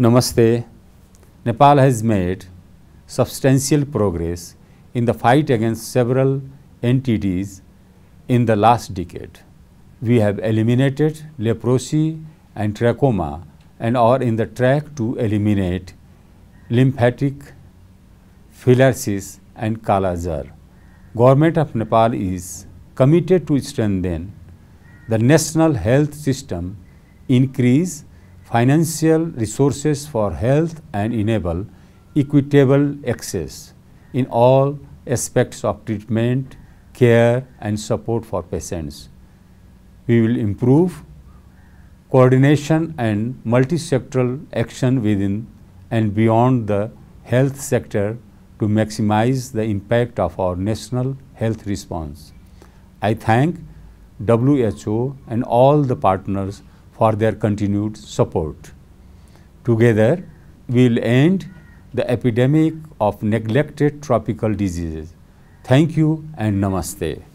Namaste. Nepal has made substantial progress in the fight against several entities in the last decade. We have eliminated leprosy and trachoma and are in the track to eliminate lymphatic filariasis and Kalazar. Government of Nepal is committed to strengthen the national health system, increase financial resources for health and enable equitable access in all aspects of treatment, care and support for patients. We will improve coordination and multisectoral action within and beyond the health sector to maximize the impact of our national health response. I thank WHO and all the partners for their continued support. Together, we will end the epidemic of neglected tropical diseases. Thank you and namaste.